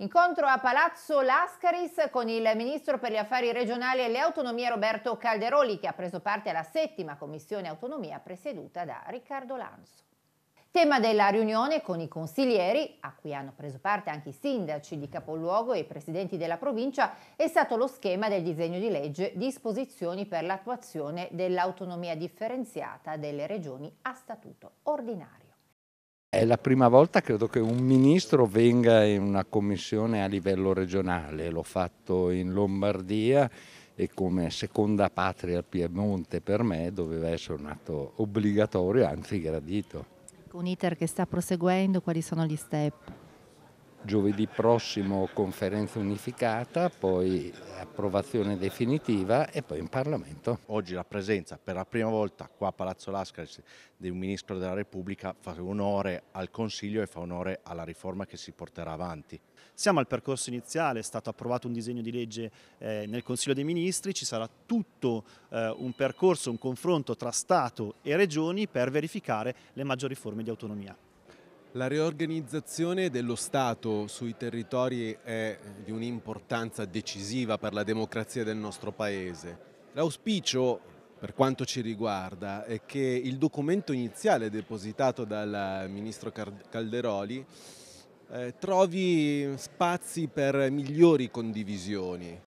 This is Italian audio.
Incontro a Palazzo Lascaris con il ministro per gli affari regionali e le autonomie Roberto Calderoli che ha preso parte alla settima commissione autonomia presieduta da Riccardo Lanzo. Tema della riunione con i consiglieri, a cui hanno preso parte anche i sindaci di capoluogo e i presidenti della provincia, è stato lo schema del disegno di legge Disposizioni per l'attuazione dell'autonomia differenziata delle regioni a statuto ordinario. È la prima volta credo che un ministro venga in una commissione a livello regionale, l'ho fatto in Lombardia e come seconda patria al Piemonte per me doveva essere un atto obbligatorio, anzi gradito. Un iter che sta proseguendo, quali sono gli step? giovedì prossimo conferenza unificata, poi approvazione definitiva e poi in Parlamento. Oggi la presenza per la prima volta qua a Palazzo Lascaris di un Ministro della Repubblica fa onore al Consiglio e fa onore alla riforma che si porterà avanti. Siamo al percorso iniziale, è stato approvato un disegno di legge eh, nel Consiglio dei Ministri, ci sarà tutto eh, un percorso, un confronto tra Stato e Regioni per verificare le maggiori forme di autonomia. La riorganizzazione dello Stato sui territori è di un'importanza decisiva per la democrazia del nostro Paese. L'auspicio, per quanto ci riguarda, è che il documento iniziale depositato dal Ministro Calderoli eh, trovi spazi per migliori condivisioni,